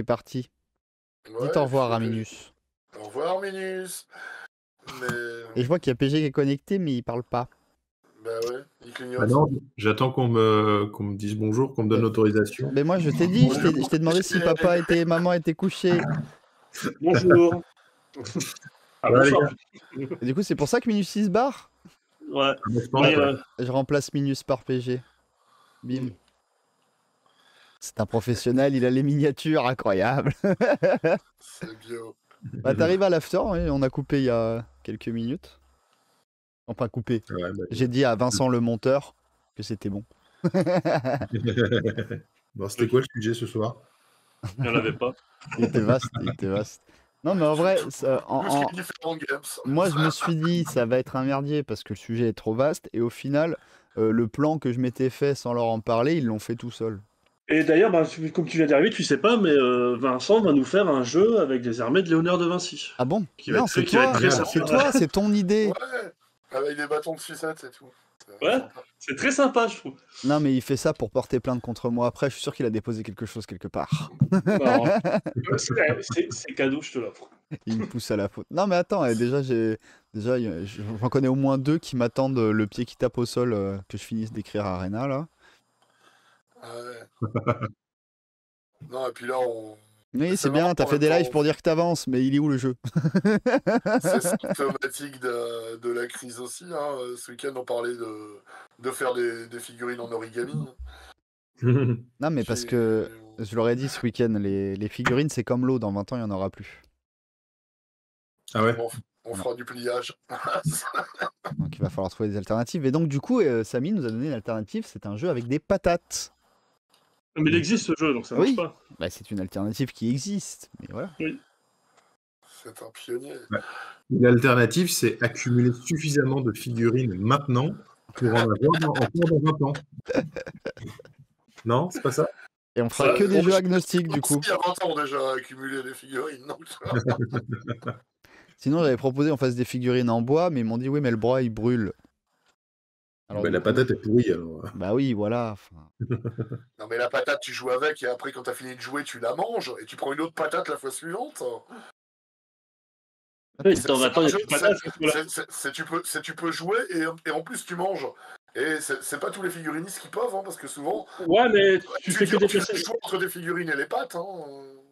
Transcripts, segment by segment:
est parti. au revoir à Minus. Au revoir Minus. Mais... Et je vois qu'il y a PG qui est connecté, mais il parle pas. Bah ouais, bah J'attends qu'on me... me dise bonjour, qu'on me donne l'autorisation. Mais moi je t'ai dit, je t'ai demandé si papa était, maman était couchée. Bonjour. Ah, du coup, c'est pour ça que Minus 6 barre ah, Je remplace Minus par PG. Bim. C'est un professionnel, il a les miniatures, incroyables. C'est bien. Bah, t'arrives à l'after, hein, on a coupé il y a quelques minutes. Enfin, coupé. Bah, J'ai dit à Vincent le monteur que c'était bon. bon c'était quoi le sujet ce soir Il n'y en avait pas. il était vaste, il était vaste. Non, mais en vrai, moi je me suis dit, ça va être un merdier parce que le sujet est trop vaste. Et au final, euh, le plan que je m'étais fait sans leur en parler, ils l'ont fait tout seul. Et d'ailleurs, ben, comme tu viens d'arriver, tu sais pas, mais euh, Vincent va nous faire un jeu avec des armées de Léonard de Vinci. Ah bon c'est toi, c'est ton idée. Ouais, avec des bâtons de sucette c'est tout. Ouais, c'est très sympa, je trouve. Non, mais il fait ça pour porter plainte contre moi. Après, je suis sûr qu'il a déposé quelque chose quelque part. c'est cadeau, je te l'offre. Il me pousse à la faute. Non, mais attends, eh, déjà, j'ai, déjà, j'en connais au moins deux qui m'attendent le pied qui tape au sol euh, que je finisse d'écrire à Arena là. Ah non, et puis là, on. Oui, c'est bien, t'as fait des lives pour dire que t'avances, mais il est où le jeu C'est symptomatique de, la crise aussi. Hein. Ce week-end, on parlait de, faire des, figurines en origami. Hein. non, mais parce que je l'aurais dit ce week-end, les, figurines, c'est comme l'eau, dans 20 ans, il n'y en aura plus. Ah ouais on, fera du pliage. donc il va falloir trouver des alternatives. Et donc, du coup, euh, Samy nous a donné une alternative c'est un jeu avec des patates. Mais il existe ce jeu, donc ça marche pas. Bah, c'est une alternative qui existe, mais voilà. Oui. C'est un pionnier. L'alternative, c'est accumuler suffisamment de figurines maintenant pour en avoir encore dans 20 ans. non, c'est pas ça et on fera que des jeux agnostiques du coup. Il y a 20 ans déjà accumulé des figurines, Sinon, j'avais proposé qu'on fasse des figurines en bois, mais ils m'ont dit oui, mais le bois il brûle mais la patate est pourrie alors. Bah oui, voilà. non mais la patate, tu joues avec et après quand t'as fini de jouer, tu la manges et tu prends une autre patate la fois suivante. C'est tu peux, c'est tu peux jouer et, en plus tu manges. Et c'est pas tous les figurinistes qui peuvent, hein, parce que souvent. Ouais, mais tu, fais que déplacer. Tu entre des figurines et les pattes. Hein.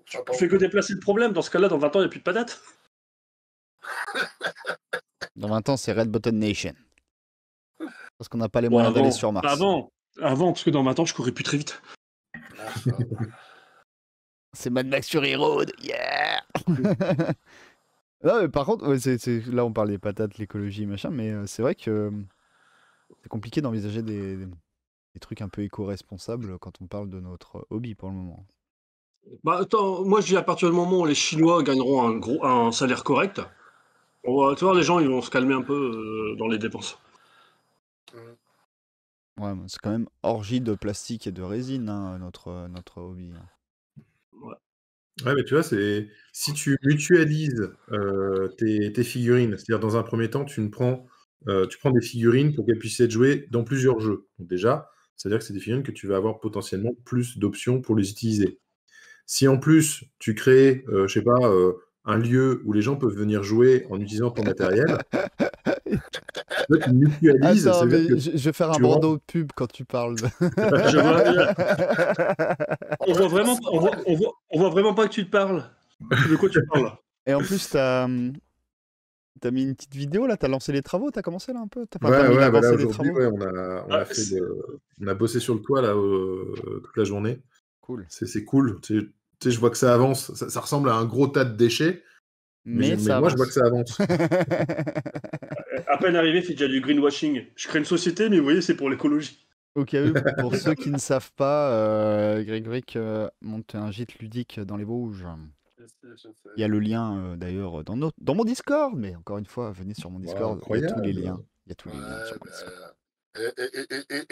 tu fais que déplacer le problème. Dans ce cas-là, dans 20 ans, il n'y a plus de patates. dans 20 ans, c'est Red Button Nation. Parce qu'on n'a pas les moyens d'aller sur Mars. Avant, avant, parce que dans 20 ans, je courais plus très vite. c'est Mad Max sur Road, yeah par contre, là, on parle des patates, l'écologie, machin, mais euh, c'est vrai que euh, c'est compliqué d'envisager des... trucs un peu éco-responsables quand on parle de notre hobby pour le moment. Bah, attends, moi, je dis à partir du moment où les Chinois gagneront un, gros, salaire correct, on va, tu vois, les gens, ils vont se calmer un peu euh, dans les dépenses. Ouais, c'est quand même orgie de plastique et de résine, hein, notre, notre hobby. Hein. Ouais. mais tu vois, c'est si tu mutualises euh, tes, figurines, c'est-à-dire dans un premier temps, tu, ne prends, euh, tu prends des figurines pour qu'elles puissent être jouées dans plusieurs jeux. Donc déjà, c'est-à-dire que c'est des figurines que tu vas avoir potentiellement plus d'options pour les utiliser. Si en plus tu crées, euh, je sais pas, un lieu où les gens peuvent venir jouer en utilisant ton matériel, je, vais faire un bandeau pub quand tu parles. on, voit vraiment, on, voit, vraiment pas que tu te parles. De quoi tu parles Et en plus, t'as. Euh, as mis une petite vidéo là, t'as lancé les travaux, t'as commencé là un peu, ouais, ouais, bah Ouais, on, a, on, a ah, on, a, bossé sur le toit là toute la journée. Cool. C'est cool. je vois que ça avance. Ça, ressemble à un gros tas de déchets. Mais, mais moi, je vois que ça avance. à peine arrivé, fait déjà du greenwashing. Je crée une société, mais vous voyez, c'est pour l'écologie. Ok, pour ceux qui ne savent pas, euh, Grégory euh, monte un gîte ludique dans les Vosges. Il y a le lien euh, d'ailleurs dans, dans mon Discord, mais encore une fois, venez sur mon bah, Discord, il y a tous les liens. Il y a tous les liens Et,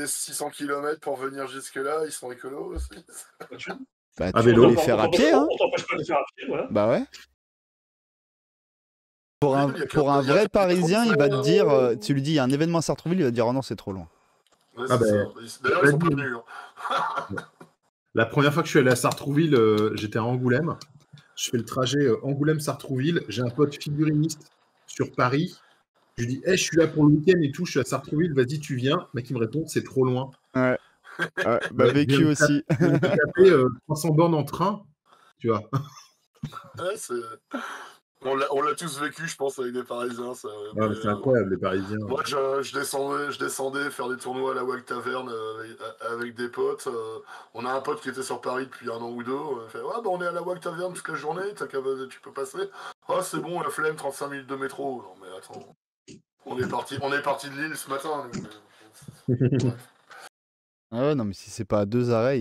les 600 km pour venir jusque-là, ils sont écolos aussi bah, tu bah, ah, les hein. faire à pied. On t'empêche pas de faire à pied, Bah ouais. Pour un, vrai Parisien, il va te hein. dire, euh, tu lui dis, il y a un événement à Sartrouville, il va te dire, oh non, c'est trop loin. Ah, ben, d'ailleurs, ils hein. La première fois que je suis allé à Sartrouville, euh, j'étais à Angoulême. Je fais le trajet euh, Angoulême-Sartrouville. J'ai un pote figuriniste sur Paris. Je lui dis eh Je suis là pour le week-end et tout, je suis à Sartrouville, vas-y, tu viens. Mais qui me répond C'est trop loin. Ouais. bah, vécu aussi. Taper, 300 bornes en train, tu vois. On l'a tous vécu, je pense, avec des Parisiens. Ah, c'est euh, incroyable, les Parisiens. Moi, je, descendais, je descendais faire des tournois à la Wag Taverne euh, euh, avec, des potes. on a un pote qui était sur Paris depuis un an ou deux. On fait bah, on est à la Wag Taverne toute la journée, tu peux passer. Oh, c'est bon, la flemme, 35 minutes de métro. Non, mais attends. On est parti, on est parti de Lille ce matin. Ah ouais, non, mais si c'est pas à deux arrêts,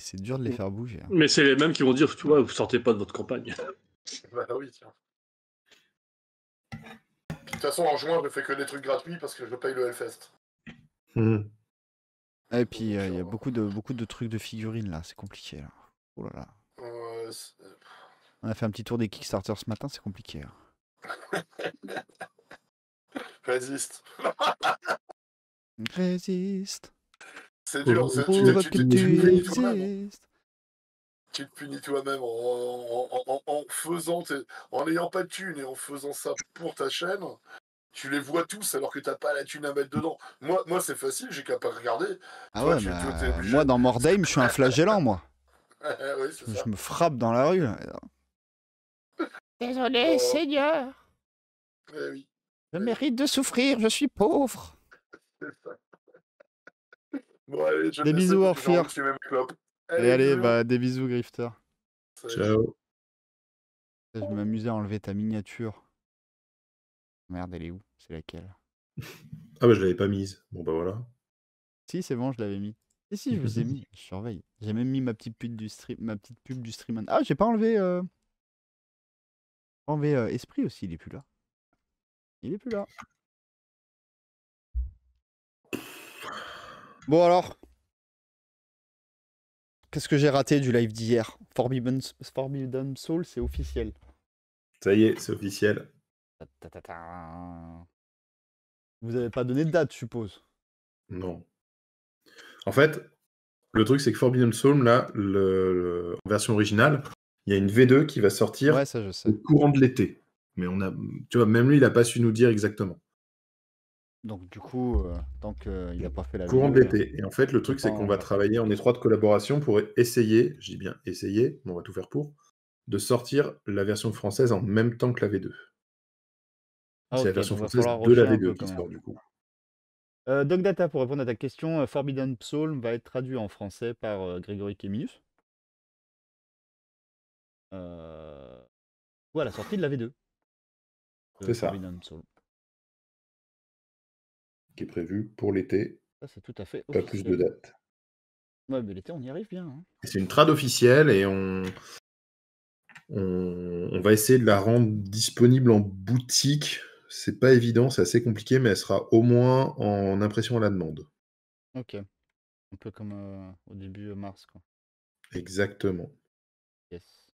c'est dur de les faire bouger. Hein. Mais c'est les mêmes qui vont dire, tu vois, vous sortez pas de votre campagne. bah oui, tiens. De toute façon, en juin, je fais que des trucs gratuits parce que je paye le Hellfest. Hmm. Ah, et puis, euh, il y a beaucoup de, beaucoup de trucs de figurines là, c'est compliqué. Oh là là. Euh, euh, On a fait un petit tour des Kickstarter ce matin, c'est compliqué. Résiste. Résiste. C'est dur, c'est tu te punis toi-même en, faisant, en n'ayant pas de thune et en faisant ça pour ta chaîne. Tu les vois tous alors que t'as pas la thune à mettre dedans. Moi, moi c'est facile, j'ai qu'à pas regarder. Ah ouais, bah, moi dans Mordheim, je suis un flagellant, moi. je me frappe dans la rue. Désolé, oh. Seigneur. Eh je mérite de souffrir, je suis pauvre. Des bisous, Orphir. Allez, allez, bah, des bisous, Grifter. Ciao. Je vais m'amuser à enlever ta miniature. Merde, elle est où C'est laquelle Ah bah je l'avais pas mise. Bon bah voilà. Si c'est bon, je l'avais mis. Et si je vous ai mis, je surveille. J'ai même mis ma petite pub du stream, ma petite pub du stream. Ah j'ai pas enlevé, euh... enlevé euh, esprit aussi. Il est plus là. Il est plus là. Bon alors, Qu'est-ce que j'ai raté du live d'hier Forbidden, Soul, c'est officiel. Ça y est, c'est officiel. Vous n'avez pas donné de date, je suppose Non. En fait, le truc, c'est que Forbidden Soul, là, le, en version originale, il y a une V2 qui va sortir ça, au courant de l'été. Mais on a, tu vois, même lui, il n'a pas su nous dire exactement. Donc du coup, euh, tant qu'il euh, n'a pas fait la Courant d'été. Et en fait, le truc, c'est qu'on va travailler en étroite collaboration pour essayer, je dis bien essayer, mais on va tout faire pour, de sortir la version française en même temps que la V2. Ah, c'est la version française de la V2 qui sort du coup. Euh, Doc Data, pour répondre à ta question, euh, Forbidden Psalm va être traduit en français par Grégory Kémius. Ou à la sortie de la V2. C'est ça qui est prévu pour l'été. c'est tout à fait. Pas plus de date Ouais, mais l'été, on y arrive bien. Hein. C'est une trad officielle et on... on... va essayer de la rendre disponible en boutique. C'est pas évident, c'est assez compliqué, mais elle sera au moins en impression à la demande. Ok. Un peu comme euh, au début euh, mars. Quoi. Exactement. Yes. Et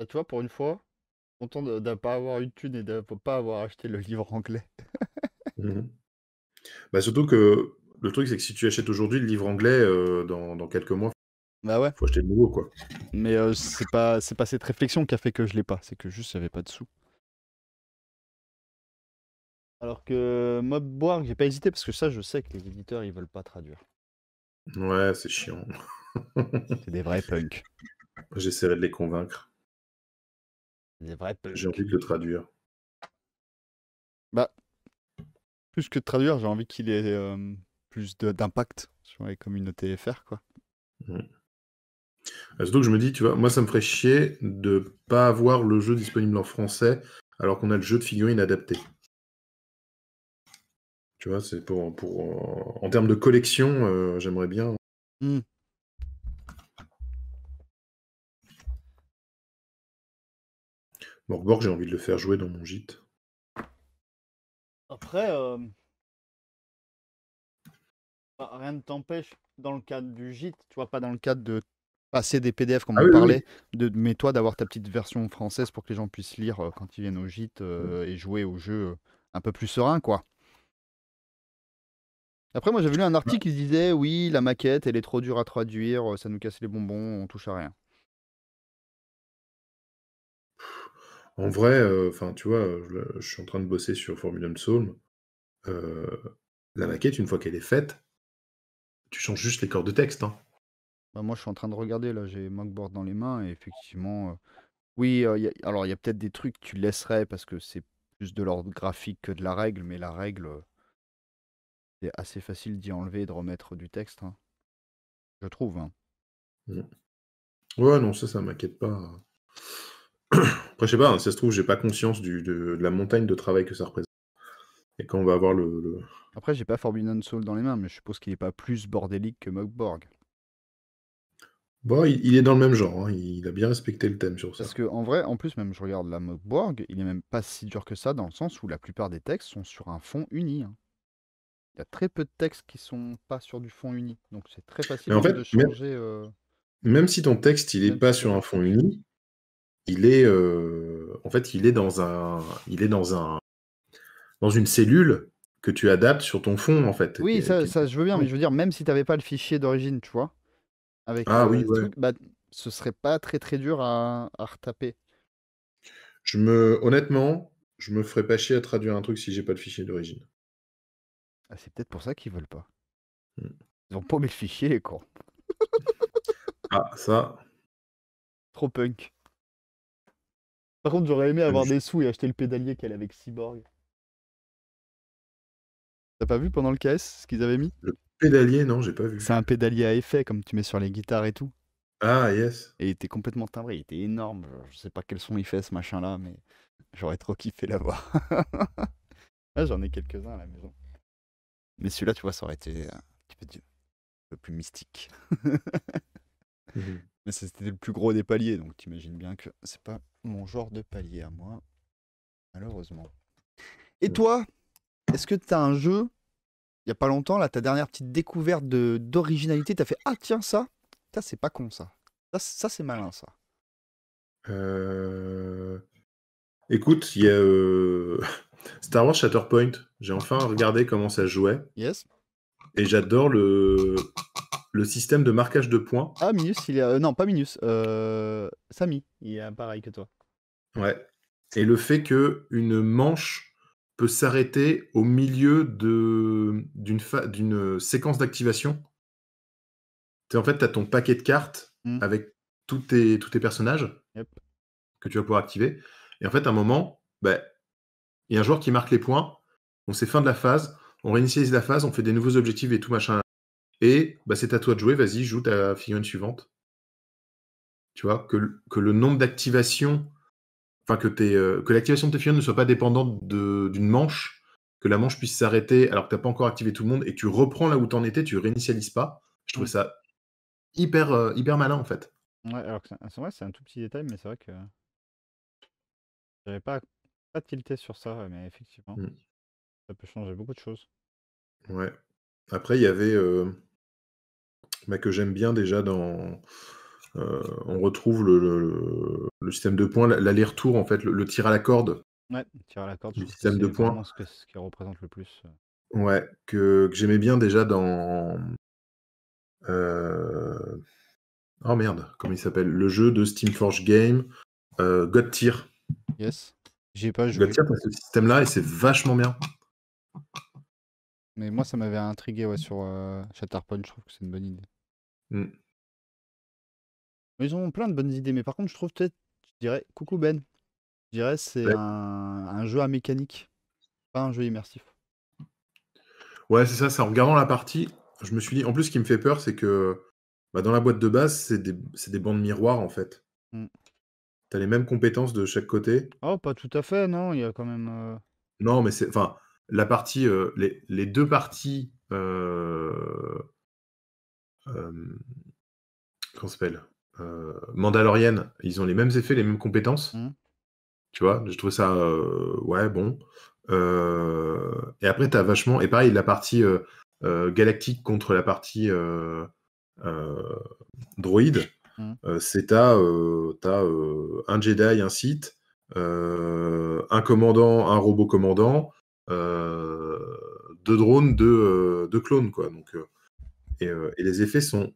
bah, toi, pour une fois, content de ne pas avoir eu de thune et de ne pas avoir acheté le livre anglais. Mmh bah, surtout que le truc, c'est que si tu achètes aujourd'hui le livre anglais, dans, quelques mois, bah ouais. faut acheter le nouveau, quoi. Mais c'est pas c'est pas cette réflexion qui a fait que je l'ai pas, c'est que juste j'avais pas de sous. Alors que Mob Boire, j'ai pas hésité parce que ça, je sais que les éditeurs ils veulent pas traduire. Ouais, c'est chiant. c'est des vrais punks. J'essaierai de les convaincre. J'ai envie de le traduire. Bah, plus que de traduire, j'ai envie qu'il ait euh, plus d'impact sur les communautés FR, quoi. Mm. Euh, surtout que je me dis, tu vois, moi ça me ferait chier de pas avoir le jeu disponible en français alors qu'on a le jeu de figurines adapté. Tu vois, c'est pour, pour en termes de collection, euh, j'aimerais bien. Mmh. j'ai envie de le faire jouer dans mon gîte. Après, euh, bah, rien ne t'empêche dans le cadre du gîte, tu vois, pas dans le cadre de passer des PDF comme ah on parlait, De, mais toi d'avoir ta petite version française pour que les gens puissent lire euh, quand ils viennent au gîte mmh. euh, et jouer au jeu un peu plus serein, quoi. Après, moi j'avais lu un article qui disait oui, la maquette elle est trop dure à traduire, ça nous casse les bonbons, on touche à rien. En vrai, euh, enfin, tu vois, je, suis en train de bosser sur Formulum Psalm. Euh, la maquette, une fois qu'elle est faite, tu changes juste les corps de texte. Hein. Bah, moi, je suis en train de regarder, là, j'ai Mockboard dans les mains, et effectivement, euh, oui, alors il y a peut-être des trucs que tu laisserais parce que c'est plus de l'ordre graphique que de la règle, mais la règle, c'est assez facile d'y enlever et de remettre du texte. Hein. Je trouve. Hein. Mmh. Ouais, non, ça, ça m'inquiète pas. Après, je sais pas, hein, si ça se trouve, j'ai pas conscience du, de, la montagne de travail que ça représente. Et quand on va avoir le. Après, j'ai pas Forbidden Soul dans les mains, mais je suppose qu'il est pas plus bordélique que Mugborg Bon, il, est dans le même genre, hein. il a bien respecté le thème sur ça. Parce que en vrai, en plus, même je regarde la Mugborg il est même pas si dur que ça, dans le sens où la plupart des textes sont sur un fond uni. Hein. Il y a très peu de textes qui sont pas sur du fond uni, donc c'est très facile de changer. Euh, même, si ton texte il est pas sur un fond uni, il est, euh, en fait, il est dans un, il est dans un, dans une cellule que tu adaptes sur ton fond, en fait. Oui, ça, ça, je veux bien, mais je veux dire, même si tu n'avais pas le fichier d'origine, tu vois, avec ah, euh, bah, ce serait pas très très dur à, à, retaper. Je me, honnêtement, je me ferais pas chier à traduire un truc si j'ai pas le fichier d'origine. Ah, c'est peut-être pour ça qu'ils veulent pas. Hmm. Ils ont pas mis le fichier, les cons. ah, ça. Trop punk. Par contre, j'aurais aimé avoir des sous et acheter le pédalier qu'elle avec Cyborg. T'as pas vu pendant le KS ce qu'ils avaient mis Le pédalier, non, j'ai pas vu. C'est un pédalier à effet, comme tu mets sur les guitares et tout. Ah, yes. Et il était complètement timbré, il était énorme. Je sais pas quel son il fait, ce machin-là, mais j'aurais trop kiffé l'avoir. ah, j'en ai quelques-uns à la maison. Mais celui-là, tu vois, ça aurait été euh, un petit peu, plus mystique. Mhm. Mais c'était le plus gros des paliers, donc t'imagines bien que c'est pas mon genre de palier à moi, malheureusement. Et toi, est-ce que t'as un jeu, il y a pas longtemps, là, ta dernière petite découverte d'originalité, t'as fait Ah tiens, ça, ça c'est pas con ça. Ça, c'est malin ça. Euh, écoute, il y a euh, Star Wars Shatterpoint. J'ai enfin regardé comment ça jouait. Yes. Et j'adore le le système de marquage de points. Ah, Minus, il est. Euh, non, pas Minus. Euh, Samy, il est pareil que toi. Ouais. Et le fait que une manche peut s'arrêter au milieu d'une séquence d'activation. En fait, tu as ton paquet de cartes hmm. avec tous tes, tous personnages que tu vas pouvoir activer. Et en fait, à un moment, bah, il y a un joueur qui marque les points. On sait fin de la phase. On réinitialise la phase. On fait des nouveaux objectifs et tout machin. Et bah, c'est à toi de jouer, vas-y, joue ta figurine suivante. Tu vois, que, que le nombre d'activations, enfin que, euh, que l'activation de tes figurines ne soit pas dépendante d'une manche, que la manche puisse s'arrêter alors que tu n'as pas encore activé tout le monde et tu reprends là où tu en étais, tu réinitialises pas. Je trouvais ça hyper, euh, hyper malin en fait. Ouais, alors que c'est un tout petit détail, mais c'est vrai que j'avais pas, pas tilté sur ça, mais effectivement, mmh. ça peut changer beaucoup de choses. Ouais. Après, il y avait. Euh, mais que j'aime bien déjà dans. Euh, on retrouve le, système de points, l'aller-retour, en fait, le, tir à la corde. Ouais, tir à la corde, le système de points. Ce, que, ce qui représente le plus. Euh. Ouais, que, j'aimais bien déjà dans. Euh, oh merde, comment il s'appelle Le jeu de Steamforge Game, euh, God Tier. Yes, j'ai pas joué. God Tier, ce système-là, et c'est vachement bien. Mais moi, ça m'avait intrigué ouais, sur euh, je trouve que c'est une bonne idée. Mmh. Ils ont plein de bonnes idées, mais par contre, je trouve peut-être, je dirais, coucou Ben. Je dirais, c'est ben. un, jeu à mécanique, pas un jeu immersif. Ouais, c'est ça, en regardant la partie, je me suis dit, en plus, ce qui me fait peur, c'est que bah, dans la boîte de base, c'est des, bandes miroirs, en fait. Mmh. T'as les mêmes compétences de chaque côté. Oh, pas tout à fait, non, il y a quand même. Euh non, mais c'est. Enfin, la partie. Euh, les, les, deux parties. Euh, comment s'appelle Mandalorian, ils ont les mêmes effets, les mêmes compétences. Mmh. Tu vois, je trouvé ça ouais bon. et après, t'as vachement et pareil la partie galactique contre la partie droïde. Mmh. c'est t'as un Jedi, un Sith, un commandant, un robot commandant, deux drones, deux, clones, quoi. Donc, euh, et, les effets sont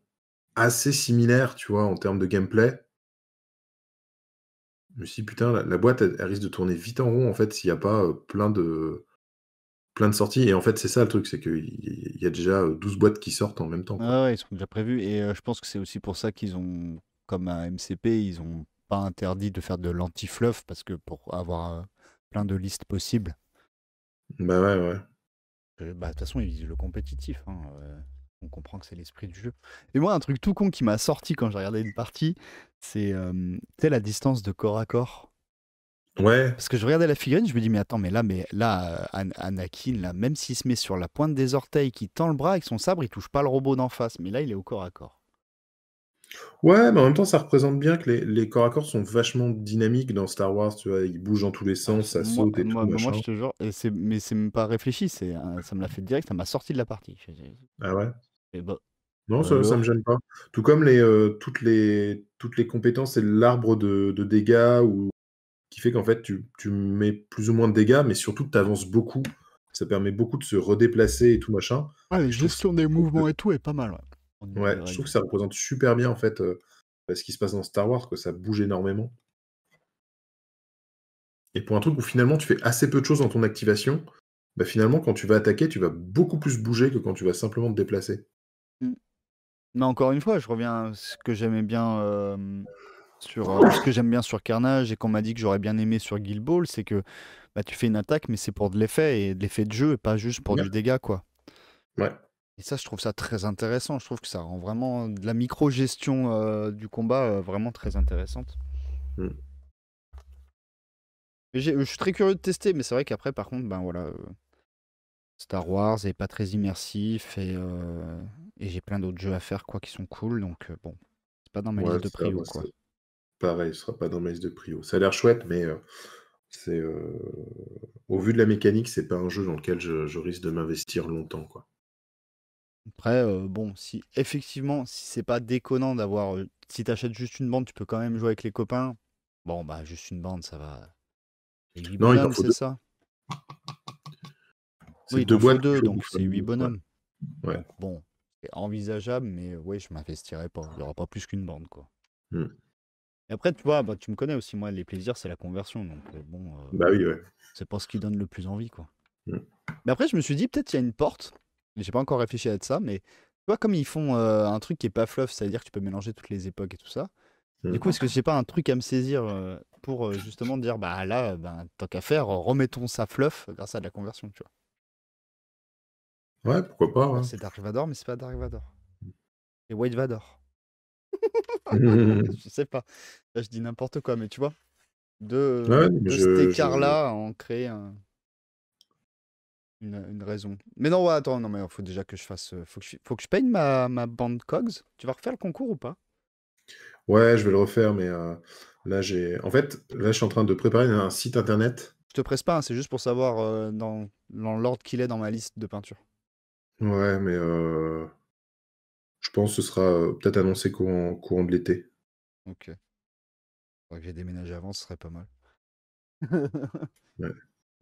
assez similaires, tu vois, en termes de gameplay. Je me suis dit, putain, la, boîte, elle, risque de tourner vite en rond, en fait, s'il n'y a pas euh, plein, de, plein de sorties. Et en fait, c'est ça le truc, c'est qu'il y, y a déjà 12 euh, boîtes qui sortent en même temps. Ah ouais, ils sont déjà prévus. Et je pense que c'est aussi pour ça qu'ils ont, comme un MCP, ils ont pas interdit de faire de l'anti-fluff, parce que pour avoir plein de listes possibles. Bah ouais, ouais. Bah, de toute façon, ils visent le compétitif. Hein, on comprend que c'est l'esprit du jeu. Et moi, un truc tout con qui m'a sorti quand j'ai regardé une partie, c'est la distance de corps à corps. Ouais. Parce que je regardais la figurine, je me dis, mais attends, mais là, mais là Anakin, là, même s'il se met sur la pointe des orteils, qui tend le bras avec son sabre, il touche pas le robot d'en face, mais là, il est au corps à corps. Ouais, mais en même temps, ça représente bien que les, corps à corps sont vachement dynamiques dans Star Wars, tu vois, ils bougent dans tous les sens, ça saute et moi, tout. Moi, je te jure, mais c'est même pas réfléchi, ça me l'a fait direct, ça m'a sorti de la partie. Ah ouais bah, non, euh, ça, ne me gêne pas. Tout comme les, euh, toutes, les, toutes les compétences et l'arbre de, dégâts ou, qui fait qu'en fait tu, mets plus ou moins de dégâts, mais surtout tu avances beaucoup. Ça permet beaucoup de se redéplacer et tout machin. Ah, ouais, la gestion des mouvements et tout est pas mal. Ouais, je trouve que ça représente super bien en fait euh, bah, ce qui se passe dans Star Wars, que ça bouge énormément. Et pour un truc où finalement tu fais assez peu de choses dans ton activation, bah finalement quand tu vas attaquer, tu vas beaucoup plus bouger que quand tu vas simplement te déplacer. Mmh. Mais encore une fois, je reviens à ce que j'aimais bien sur mmh. ce que j'aime bien sur Carnage et qu'on m'a dit que j'aurais bien aimé sur Guild Ball, c'est que bah, tu fais une attaque, mais c'est pour de l'effet et de l'effet de jeu et pas juste pour du dégât, quoi. Ouais. Et ça, je trouve ça très intéressant. Je trouve que ça rend vraiment de la micro-gestion du combat vraiment très intéressante. Mmh. Je suis très curieux de tester, mais c'est vrai qu'après, par contre, ben voilà, Star Wars est pas très immersif et et j'ai plein d'autres jeux à faire, quoi, qui sont cool. Donc, euh, bon, c'est pas dans ma liste de prio, bah, Pareil, ce sera pas dans ma liste de prio. Ça a l'air chouette, mais euh, c'est euh, au vu de la mécanique, c'est pas un jeu dans lequel je, risque de m'investir longtemps, quoi. Après, bon, si effectivement, si c'est pas déconnant d'avoir, si tu achètes juste une bande, tu peux quand même jouer avec les copains. Bon, bah, juste une bande, ça va. non, il c'est ça deux boîtes, deux, donc c'est huit bonhommes. Ouais. bon, envisageable, mais ouais, je m'investirais pas. Il n'y aura pas plus qu'une bande, quoi. Mmh. Et après, tu vois, bah, tu me connais aussi, moi, les plaisirs, c'est la conversion. Donc, euh, bon, euh, bah oui, ouais. c'est pas ce qui donne le plus envie, quoi. Mmh. Mais après, je me suis dit, peut-être il y a une porte. J'ai pas encore réfléchi à ça, mais tu vois, comme ils font euh, un truc qui est pas fluff, c'est-à-dire que tu peux mélanger toutes les époques et tout ça. Mmh. Du coup, est-ce que j'ai pas un truc à me saisir pour justement dire, bah là, ben, tant qu'à faire, remettons ça fluff grâce à de la conversion, tu vois Ouais, pourquoi pas. Ah, c'est Dark Vador, mais c'est pas Dark Vador. C'est White Vador. je sais pas. je dis n'importe quoi, mais tu vois, de, euh, cet écart-là, on crée une, raison. Mais non, attends, non, mais faut déjà que je fasse. Euh, faut que je, faut que je paye ma, bande Cogs. Tu vas refaire le concours ou pas Ouais, je vais le refaire, mais euh, là, j'ai. En fait, là, je suis en train de préparer un site internet. Je te presse pas, hein, c'est juste pour savoir dans, dans l'ordre qu'il est dans ma liste de peinture. Ouais, mais je pense que ce sera peut-être annoncé courant, de l'été. Ok. Faudrait que j'ai déménagé avant, ce serait pas mal.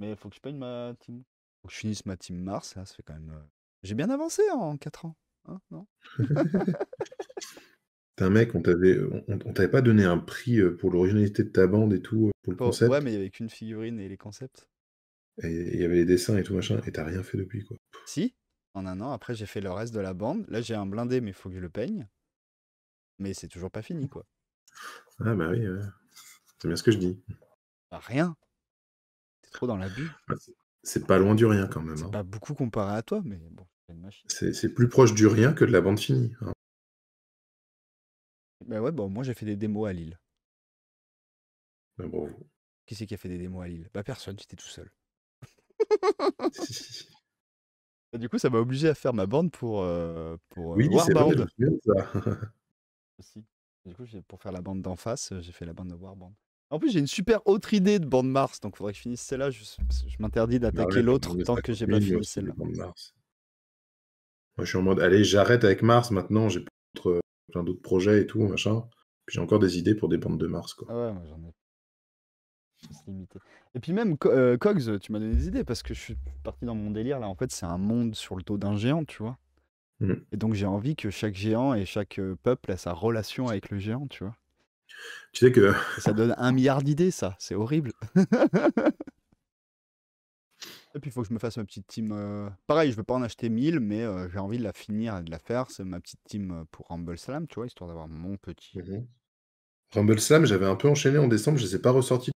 Mais faut que je ma team. Faut que je finisse ma team Mars, là, ça fait quand même. J'ai bien avancé en 4 ans. Hein, non T'es un mec, on t'avait on, t'avait pas donné un prix pour l'originalité de ta bande et tout, pour le concept. Ouais, mais il n'y avait qu'une figurine et les concepts. Et il y avait les dessins et tout machin, et t'as rien fait depuis quoi. Si un an. Après, j'ai fait le reste de la bande. Là, j'ai un blindé, mais il faut que je le peigne. Mais c'est toujours pas fini, quoi. Ah bah oui, c'est bien ce que je dis. Bah, rien. T'es trop dans l'abus. Bah, c'est pas loin du rien quand même. C'est hein. pas beaucoup comparé à toi, mais bon, c'est plus proche du rien que de la bande finie. Hein. Bah ouais, bon, moi j'ai fait des démos à Lille. Bah, qui c'est qui a fait des démos à Lille Bah personne, j'étais tout seul. du coup, ça m'a obligé à faire ma bande pour, euh, pour euh, oui, bien, ça. Du coup, pour faire la bande d'en face, euh, j'ai fait la bande de Warband. En plus, j'ai une super autre idée de bande Mars, donc il faudrait que je finisse celle-là. Je, m'interdis bah d'attaquer l'autre tant que j'ai pas fini celle-là. Moi, je suis en mode, allez, j'arrête avec Mars maintenant, j'ai euh, plein d'autres projets et tout, machin. Puis j'ai encore des idées pour des bandes de Mars, quoi. Ah ouais, moi j'en ai et puis même, Co- euh, tu m'as donné des idées parce que je suis parti dans mon délire là. En fait, c'est un monde sur le dos d'un géant, tu vois. Mm. Et donc, j'ai envie que chaque géant et chaque euh, peuple ait sa relation avec le géant, tu vois. Tu sais que. ça donne un milliard d'idées, ça. C'est horrible. et puis, il faut que je me fasse ma petite team. Euh, pareil, je veux pas en acheter 1000, mais j'ai envie de la finir et de la faire. C'est ma petite team pour Rumble Slam, tu vois, histoire d'avoir mon petit. RumbleSlam, Rumble Slam, j'avais un peu enchaîné en décembre, je ne les ai pas ressorti.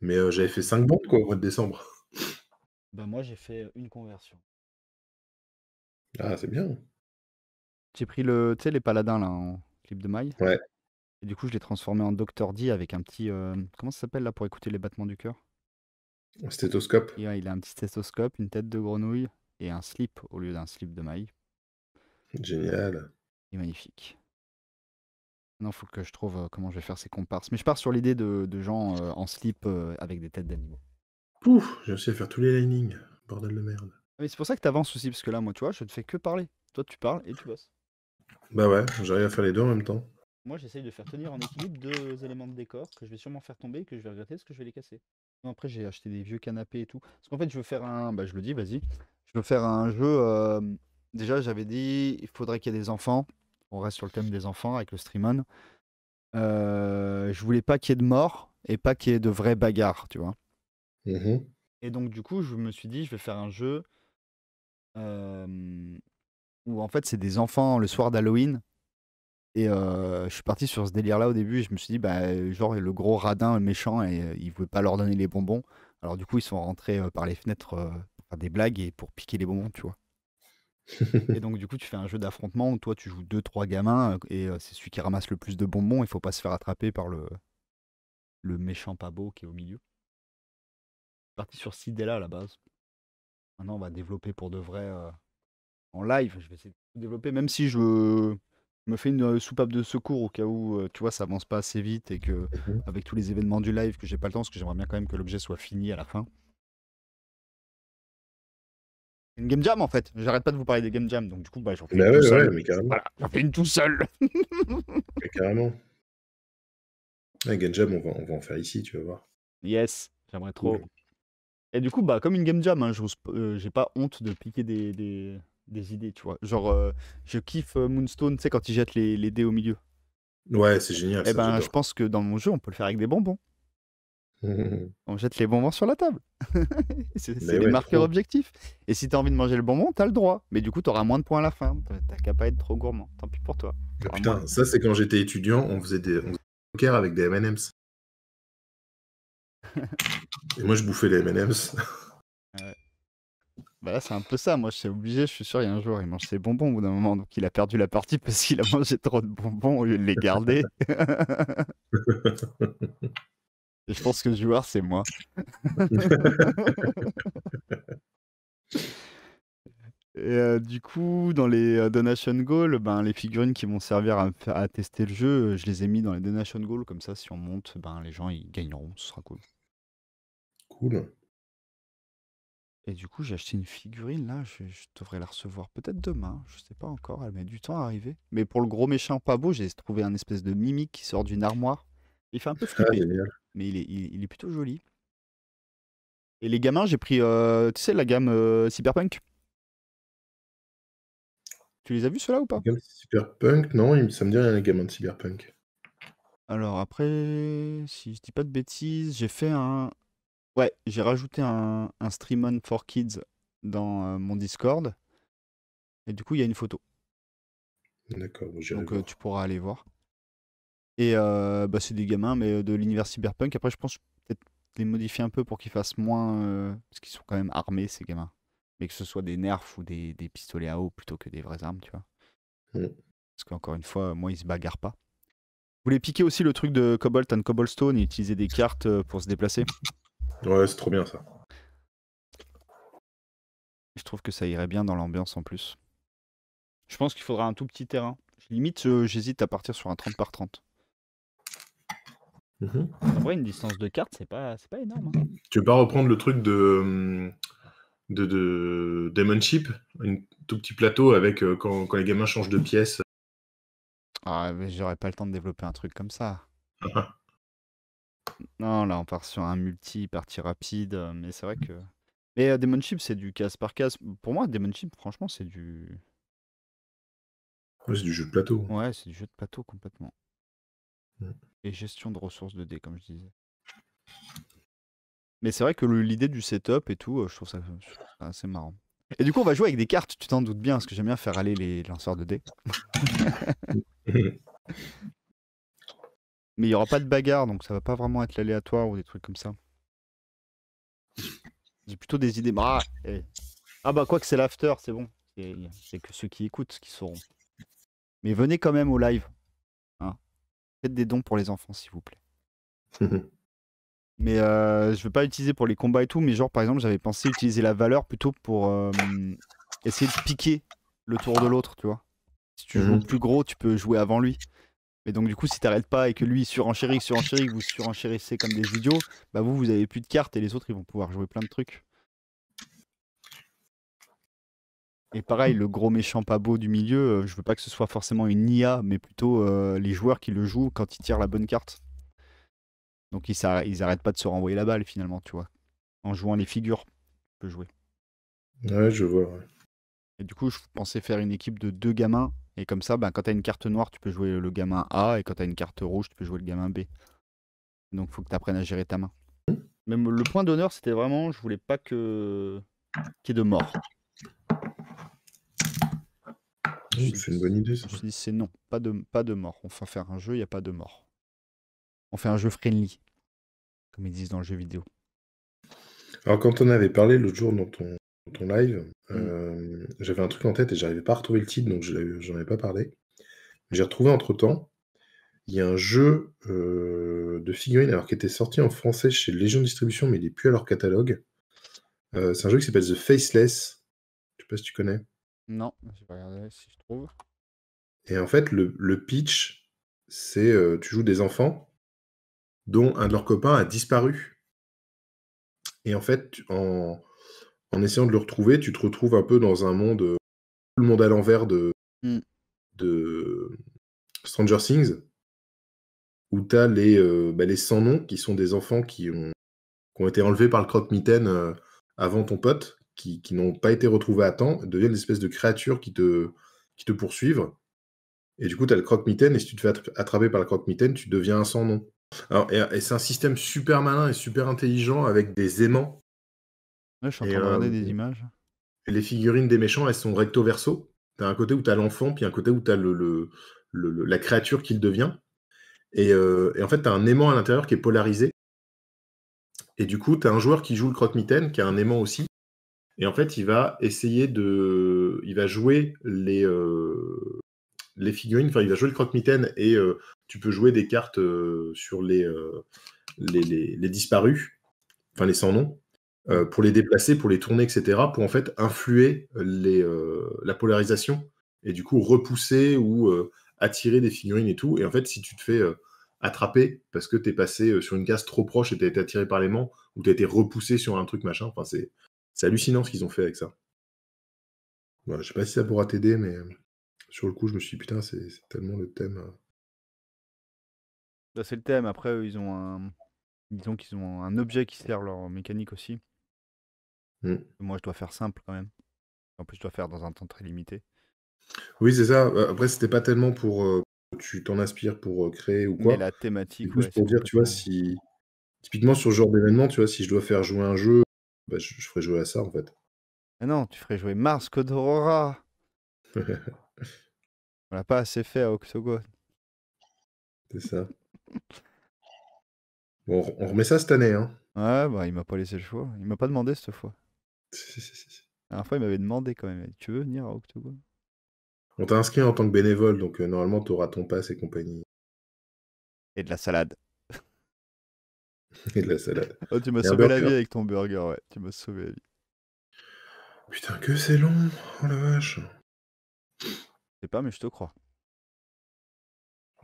Mais j'avais fait cinq bandes quoi au mois de décembre. Bah moi j'ai fait une conversion. Ah c'est bien. J'ai pris le, tu sais, les paladins là en clip de maille. Ouais. Et du coup je l'ai transformé en Docteur D avec un petit, comment ça s'appelle là pour écouter les battements du cœur Un stéthoscope. il a un petit stéthoscope, une tête de grenouille et un slip au lieu d'un slip de maille. Génial. Et magnifique. Non, faut que je trouve euh, comment je vais faire ces comparses. Mais je pars sur l'idée de, gens euh, en slip euh, avec des têtes d'animaux. Pouf, j'ai réussi à faire tous les linings. Bordel de merde. Ah c'est pour ça que t'avances aussi, parce que là, moi, tu vois, je te fais que parler. Toi, tu parles et tu bosses. Bah ouais, j'arrive à faire les deux en même temps. Moi, j'essaye de faire tenir en équilibre deux éléments de décor que je vais sûrement faire tomber et que je vais regretter parce que je vais les casser. Après, j'ai acheté des vieux canapés et tout. Parce qu'en fait, je veux faire un. Bah, je le dis, vas-y. Je veux faire un jeu. Déjà, j'avais dit, il faudrait qu'il y ait des enfants on reste sur le thème des enfants avec le stream euh, je voulais pas qu'il y ait de mort et pas qu'il y ait de vraies bagarres, tu vois. Mmh et donc, du coup, je me suis dit, je vais faire un jeu où en fait, c'est des enfants le soir d'Halloween. Et euh, je suis parti sur ce délire-là au début. je me suis dit, bah, genre, le gros radin méchant et euh, il voulait pas leur donner les bonbons. Alors, du coup, ils sont rentrés par les fenêtres pour faire des blagues et pour piquer les bonbons, tu vois. et donc, du coup, tu fais un jeu d'affrontement où toi, tu joues deux, trois gamins euh, et euh, c'est celui qui ramasse le plus de bonbons. Il faut pas se faire attraper par le, le méchant pas beau qui est au milieu. Parti sur là à la base. Maintenant, on va développer pour de vrai euh, en live. Je vais essayer de développer, même si je me fais une soupape de secours au cas où, tu vois, ça avance pas assez vite et que, mmh avec tous les événements du live, que j'ai pas le temps, parce que j'aimerais bien quand même que l'objet soit fini à la fin une game jam en fait. J'arrête pas de vous parler des game jam, donc du coup, bah, j'en fais, bah une mais Voilà, j'en une tout seul. carrément. game jam, on va, on va en faire ici, tu vas voir. Yes, j'aimerais trop. Et du coup, bah, comme une game jam, hein, euh, j'ai pas honte de piquer des, idées, tu vois. Genre, euh, je kiffe euh, Moonstone, tu sais, quand il jette les, dés au milieu. Ouais, c'est génial. Et eh ben, je pense que dans mon jeu, on peut le faire avec des bonbons. on jette les bonbons sur la table. c'est des marqueurs objectifs. Et si tu as envie de manger le bonbon, tu as le droit. Mais du coup, tu auras moins de points à la fin. T'as qu'à pas être trop gourmand. Tant pis pour toi. putain, ça, c'est quand j'étais étudiant, on faisait des, on avec des MM's. Et moi, je bouffais les MM's. Ah bah là, c'est un peu ça. Moi, je suis obligé. Je suis sûr, il y a un jour, il mange ses bonbons au bout d'un moment. Donc, il a perdu la partie parce qu'il a mangé trop de bonbons au lieu de les garder je pense que le joueur, c'est moi. Et euh, du coup, dans les euh, donation goals, ben, les figurines qui vont servir à, à, tester le jeu, euh, je les ai mis dans les donation goals, comme ça, si on monte, ben, les gens ils gagneront, ce sera cool. Cool. Et du coup, j'ai acheté une figurine là, je, devrais la recevoir peut-être demain, je sais pas encore, elle met du temps à arriver. Mais pour le gros méchant pas beau, j'ai trouvé un espèce de mimique qui sort d'une armoire. Il fait un peu ah, flipper mais il est, plutôt joli. Et les gamins, j'ai pris, euh, tu sais, la gamme euh, Cyberpunk. Tu les as vus cela ou pas Cyberpunk, non, ça me dit rien les gamins de Cyberpunk. Alors après, si je dis pas de bêtises, j'ai fait un. Ouais, j'ai rajouté un, stream on for kids dans euh, mon Discord. Et du coup, il y a une photo. D'accord, Donc euh, tu pourras aller voir. Et euh, bah, c'est des gamins, mais euh, de l'univers cyberpunk. Après, je pense peut-être les modifier un peu pour qu'ils fassent moins. Euh, parce qu'ils sont quand même armés, ces gamins. Mais que ce soit des nerfs ou des, pistolets à eau plutôt que des vraies armes, tu vois. Mm. Parce qu'encore une fois, moi, ils se bagarrent pas. Vous voulez piquer aussi le truc de Cobalt and Cobblestone et utiliser des cartes pour se déplacer Ouais, c'est trop bien ça. Je trouve que ça irait bien dans l'ambiance en plus. Je pense qu'il faudra un tout petit terrain. Limite, j'hésite à partir sur un 30 par 30. Mhm. En une distance de carte, c'est pas, c'est pas énorme. Hein. Tu veux pas reprendre le truc de, hum, de, de Demon Ship Un tout petit plateau avec euh, quand, quand, les gamins changent de pièce. Ah, mais j'aurais pas le temps de développer un truc comme ça. Ah. non, là, on part sur un multi, partie rapide, euh, mais c'est vrai que. Mais euh, Demon Ship, c'est du casse par casse, Pour moi, Demon Ship, franchement, c'est du. c'est du jeu de plateau. Ouais, c'est du jeu de plateau complètement. Mm. Et gestion de ressources de dés, comme je disais. Mais c'est vrai que l'idée du setup et tout, euh, je trouve ça, assez marrant. Et du coup, on va jouer avec des cartes, tu t'en doutes bien, parce que j'aime bien faire aller les lanceurs de dés. Mais il n'y aura pas de bagarre, donc ça va pas vraiment être l'aléatoire ou des trucs comme ça. J'ai plutôt des idées. Ah, eh. ah bah quoi que c'est l'after, c'est bon. C'est que ceux qui écoutent qui sauront. Mais venez quand même au live. Faites des dons pour les enfants, s'il vous plaît. mais euh, je veux pas utiliser pour les combats et tout, mais genre par exemple, j'avais pensé utiliser la valeur plutôt pour euh, essayer de piquer le tour de l'autre, tu vois. Si tu joues mhm. plus gros, tu peux jouer avant lui. Mais donc du coup, si t'arrêtes pas et que lui surenchérit, surenchérit, vous surenchérissez comme des idiots, bah vous, vous avez plus de cartes et les autres, ils vont pouvoir jouer plein de trucs. Et pareil, le gros méchant pas beau du milieu, euh, je veux pas que ce soit forcément une IA, mais plutôt euh, les joueurs qui le jouent quand ils tirent la bonne carte. Donc ils, ils arrêtent pas de se renvoyer la balle finalement, tu vois. En jouant les figures, tu peux jouer. Ouais, je vois. Et du coup, je pensais faire une équipe de deux gamins. Et comme ça, ben, quand tu as une carte noire, tu peux jouer le gamin A. Et quand tu as une carte rouge, tu peux jouer le gamin B. Donc faut que tu apprennes à gérer ta main. Hmm. Même le point d'honneur, c'était vraiment, je voulais pas que qu'il y ait de mort c'est une bonne idée. Je me c'est non, pas de, pas de mort. On fait faire un jeu, il n'y a pas de mort. On fait un jeu friendly, comme ils disent dans le jeu vidéo. Alors, quand on avait parlé l'autre jour dans ton, live, mm. euh, j'avais un truc en tête et j'arrivais pas à retrouver le titre, donc je n'en ai pas parlé. J'ai retrouvé entre temps, il y a un jeu euh, de figurines alors qui était sorti en français chez Légion Distribution, mais il n'est plus à leur catalogue. Euh, c'est un jeu qui s'appelle The Faceless. Je ne sais pas si tu connais. Non, je vais regarder si je trouve. Et en fait, le, pitch, c'est euh, tu joues des enfants dont un de leurs copains a disparu. Et en fait, en, essayant de le retrouver, tu te retrouves un peu dans un monde, euh, le monde à l'envers de, hmm. de Stranger Things, où tu as les, euh, bah, les sans-noms qui sont des enfants qui ont, ont été enlevés par le croque-mitaine avant ton pote qui, n'ont pas été retrouvés à temps deviennent des espèces de créatures qui te, qui te poursuivent. Et du coup, tu as le croque-mitaine, et si tu te fais attraper par le croque-mitaine, tu deviens un sans-nom. Alors, et, c'est un système super malin et super intelligent avec des aimants. je suis en train de regarder des euh, images. Les figurines des méchants, elles sont recto verso. Tu as un côté où tu as l'enfant, puis un côté où tu as le, la créature qu'il devient. Et, euh, en fait, tu as un aimant à l'intérieur qui est polarisé. Et du coup, tu as un joueur qui joue le croque-mitaine, qui a un aimant aussi, et en fait, il va essayer de. Il va jouer les, euh, les figurines, enfin, il va jouer le croque-mitaine et euh, tu peux jouer des cartes euh, sur les les, disparus, enfin, les sans nom pour les déplacer, pour les tourner, etc., pour en fait influer les, la polarisation et du coup repousser ou attirer des figurines et tout. Et en fait, si tu te fais attraper parce que tu es passé sur une case trop proche et as été attiré par les mains ou tu as été repoussé sur un truc machin. Enfin, c'est c'est hallucinant ce qu'ils ont fait avec ça. Voilà, bah, je sais pas si ça pourra t'aider, mais euh, sur le coup, je me suis dit, putain, c'est tellement le thème. Euh. Bah, c'est le thème. Après, ils ont un. Disons qu'ils ont un objet qui sert leur mécanique aussi. Mm. Moi, je dois faire simple quand même. En plus, je dois faire dans un temps très limité. Oui, c'est ça. Bah, après, c'était pas tellement pour euh, tu t'en inspires pour créer ou quoi. Mais la thématique. pour dire, tu vois, si typiquement sur ce genre d'événement, tu vois, si je dois faire jouer un jeu bah, je, ferais jouer à ça en fait. Mais ah non, tu ferais jouer Mars Code Aurora. On l'a pas assez fait à Octogone. C'est ça. bon, on remet ça cette année. Hein. Ouais, bah, il m'a pas laissé le choix. Il m'a pas demandé cette fois. La dernière fois, il m'avait demandé quand même Tu veux venir à Octogone On t'a inscrit en tant que bénévole, donc euh, normalement, tu auras ton pass et compagnie. Et de la salade. et de la salade. Oh, tu m'as sauvé la vie avec ton burger, ouais. Tu m'as sauvé la vie. Putain, que c'est long Oh la vache Je sais pas, mais je te crois.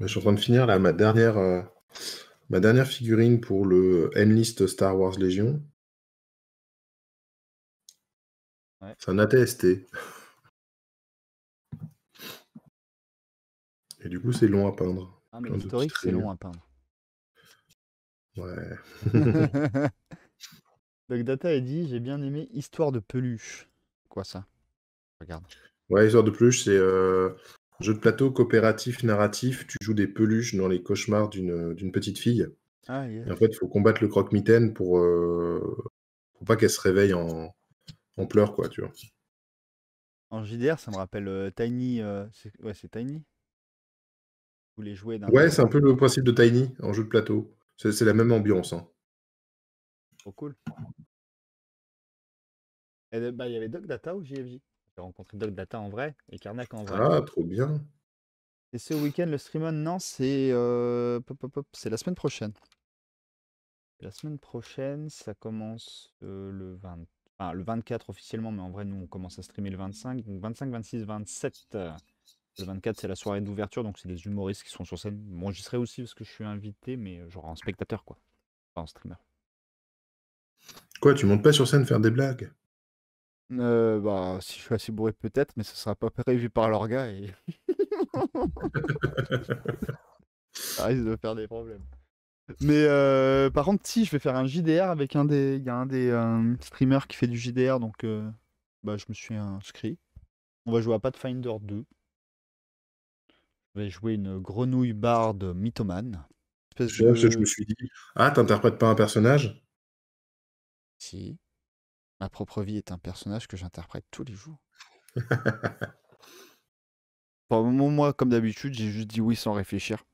je suis en train de finir là ma dernière, euh, ma dernière figurine pour le Endlist Star Wars Légion. C'est un ATST. Et du coup, c'est long à peindre. Ah, c'est long à peindre. Ouais. Data a dit J'ai bien aimé Histoire de peluche. Quoi ça Regarde. Ouais, Histoire de peluche, c'est euh, jeu de plateau coopératif narratif. Tu joues des peluches dans les cauchemars d'une petite fille. Ah, en fait, il faut combattre le croque-mitaine pour, euh, pas qu'elle se réveille en, pleurs, quoi, tu vois. En JDR, ça me rappelle euh, Tiny. Euh, ouais, c'est Tiny. Vous les jouez Ouais, c'est un peu le principe de Tiny en jeu de plateau. C'est la même ambiance. Hein. Trop cool. Bah, il y avait Doc Data ou JFJ. J'ai rencontré Doc Data en vrai et Karnak en vrai. Ah, trop bien. Et ce week-end, le stream on, non, c'est euh, c'est la semaine prochaine. La semaine prochaine, ça commence euh, le enfin, le 24 officiellement, mais en vrai, nous, on commence à streamer le 25. Donc 25, 26, 27. Le 24, c'est la soirée d'ouverture, donc c'est des humoristes qui sont sur scène. Moi, bon, j'y serai aussi parce que je suis invité, mais euh, genre en spectateur, quoi. Pas en streamer. Quoi, tu montes pas sur scène faire des blagues euh, bah, si je suis assez bourré, peut-être, mais ça sera pas prévu par leur gars et. Ça risque de faire des problèmes. Mais euh, par contre, si je vais faire un JDR avec un des, Il y a un des euh, streamers qui fait du JDR, donc bah, je me suis inscrit. On va jouer à Pathfinder 2. Je vais jouer une grenouille barde mythomane. je me suis dit, ah, t'interprètes pas un personnage Si. Ma propre vie est un personnage que j'interprète tous les jours. moi, comme d'habitude, j'ai juste dit oui sans réfléchir.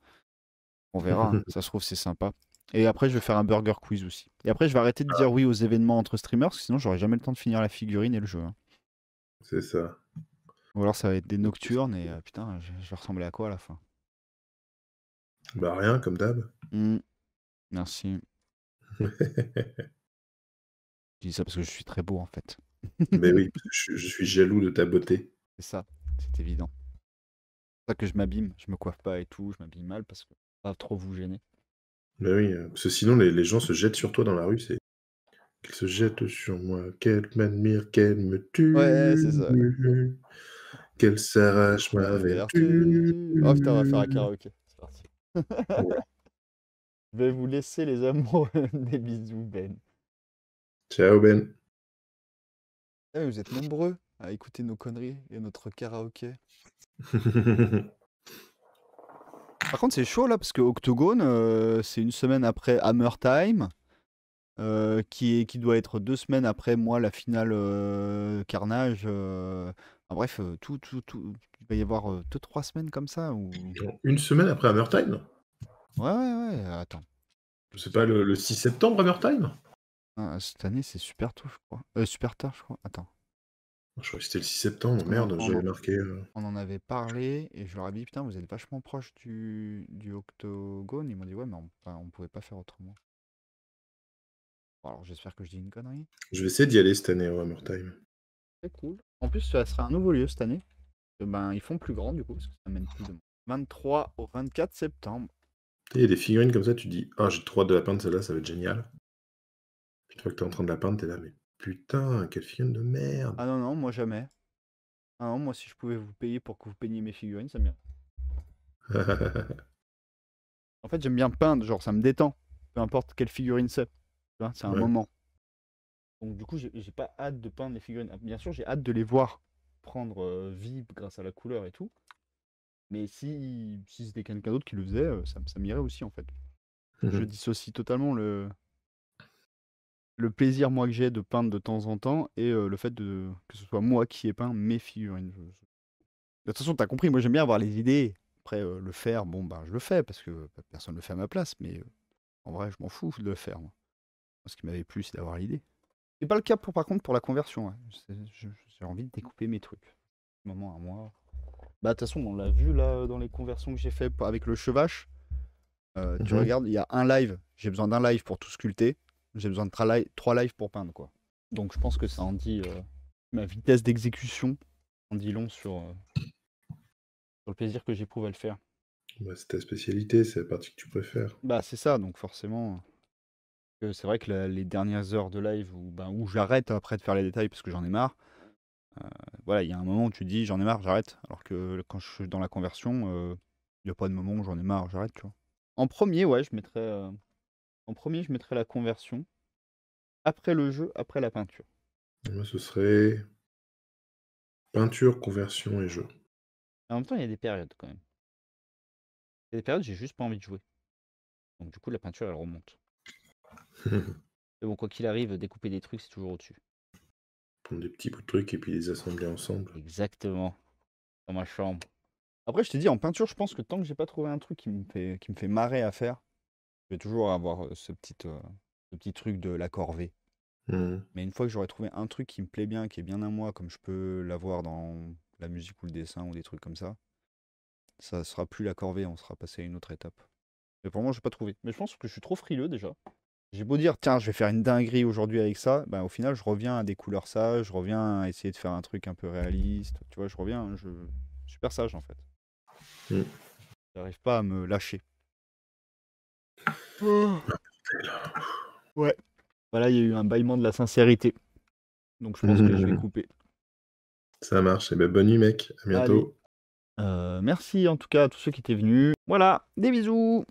On verra, ça se trouve, c'est sympa. Et après, je vais faire un burger quiz aussi. Et après, je vais arrêter de ah. dire oui aux événements entre streamers, sinon, j'aurai jamais le temps de finir la figurine et le jeu. Hein. C'est ça. Ou alors ça va être des nocturnes et putain, je, ressemblais vais ressembler à quoi à la fin Bah rien, comme d'hab. Mmh. Merci. je dis ça parce que je suis très beau en fait. Mais oui, je, suis jaloux de ta beauté. C'est ça, c'est évident. C'est ça que je m'abîme, je me coiffe pas et tout, je m'abîme mal parce que pas trop vous gêner. Mais bah oui, parce que sinon les, gens se jettent sur toi dans la rue, c'est Qu'ils se jettent sur moi, qu'elle m'admire, qu'elle me tue. Ouais, c'est ça. Quel s'arrache ma vertu. Ah, on va faire un karaoké. C'est parti. Je vais vous laisser, les amours. Des bisous, Ben. Ciao, Ben. Eh, vous êtes nombreux à écouter nos conneries et notre karaoké. Par contre, c'est chaud là parce que Octogone, euh, c'est une semaine après Hammer Time, euh, qui, est, qui doit être deux semaines après moi la finale euh, Carnage bref, il va y avoir 2 deux, trois semaines comme ça. ou Une semaine après Hammertime Ouais, ouais, ouais, attends. C'est pas le, 6 septembre Hammertime ah, Cette année, c'est super tôt, je crois. Euh, super tard, je crois. Attends. Je crois que c'était le 6 septembre, merde, j'avais marqué. On en avait parlé et je leur ai dit putain, vous êtes vachement proche du, octogone. Ils m'ont dit ouais, mais on, pouvait pas faire autrement. alors j'espère que je dis une connerie. Je vais essayer d'y aller cette année au Hammertime cool. En plus, ça sera un nouveau lieu cette année. Euh, ben, ils font plus grand du coup, parce que ça plus de 23 au 24 septembre. Et des figurines comme ça, tu dis Ah, j'ai trois de la peindre, celle-là, ça va être génial. Puis une fois que t'es en train de la peindre, t'es là, mais putain, quelle figurine de merde Ah non, non, moi jamais. Ah non, moi si je pouvais vous payer pour que vous peigniez mes figurines, ça m'irait. en fait, j'aime bien peindre, genre ça me détend. Peu importe quelle figurine c'est. C'est un moment. Donc du coup, j'ai pas hâte de peindre les figurines. Bien sûr, j'ai hâte de les voir prendre euh, vie grâce à la couleur et tout. Mais si, si c'était quelqu'un d'autre qui le faisait, euh, ça, m'irait aussi en fait. Mhm. Je dissocie totalement le, le plaisir moi que j'ai de peindre de temps en temps et euh, le fait de, que ce soit moi qui ai peint mes figurines. De toute façon, tu as compris, moi j'aime bien avoir les idées. Après, le faire, bon, ben je le fais parce que bah, personne ne le fait à ma place, mais en vrai, je m'en fous de le faire. Moi. Ce qui m'avait plu, c'est d'avoir l'idée n'est pas le cas pour, par contre pour la conversion. J'ai envie de découper mes trucs. Moment à moi. Bah de toute façon, on l'a vu là dans les conversions que j'ai fait avec le chevache. Euh, tu regardes, il y a un live. J'ai besoin d'un live pour tout sculpter. J'ai besoin de trois, trois lives pour peindre quoi. Donc je pense que ça en dit euh, ma vitesse d'exécution. En dit long sur, euh, sur le plaisir que j'éprouve à le faire. Bah, c'est ta spécialité, c'est la partie que tu préfères. Bah c'est ça, donc forcément c'est vrai que les dernières heures de live où, ben, où j'arrête après de faire les détails parce que j'en ai marre, euh, voilà, il y a un moment où tu dis j'en ai marre, j'arrête. Alors que quand je suis dans la conversion, euh, il n'y a pas de moment où j'en ai marre, j'arrête, En premier, ouais, je mettrais, euh, en premier, je mettrais la conversion. Après le jeu, après la peinture. Moi, ce serait peinture, conversion et jeu. En même temps, il y a des périodes quand même. Il y a des périodes, j'ai juste pas envie de jouer. Donc du coup, la peinture, elle remonte. Mais bon, quoi qu'il arrive, découper des trucs, c'est toujours au-dessus. Prendre des petits bouts de trucs et puis les assembler ensemble. Exactement. Dans ma chambre. Après, je t'ai dit, en peinture, je pense que tant que j'ai pas trouvé un truc qui me fait, qui me fait marrer à faire, je vais toujours avoir euh, ce petit, euh, ce petit truc de la corvée. Mmh. Mais une fois que j'aurai trouvé un truc qui me plaît bien, qui est bien à moi, comme je peux l'avoir dans la musique ou le dessin ou des trucs comme ça, ça sera plus la corvée, on sera passé à une autre étape. Mais pour moi, je n'ai pas trouvé. Mais je pense que je suis trop frileux déjà. J'ai beau dire, tiens, je vais faire une dinguerie aujourd'hui avec ça, bah, au final, je reviens à des couleurs sages, je reviens à essayer de faire un truc un peu réaliste. Tu vois, je reviens, je super sage en fait. Mm. J'arrive pas à me lâcher. Oh. Ouais. Voilà, il y a eu un bâillement de la sincérité. Donc je pense que je vais mm. couper. Ça marche. Et eh ben bonne nuit, mec. À bientôt. Euh, merci en tout cas à tous ceux qui étaient venus. Voilà, des bisous.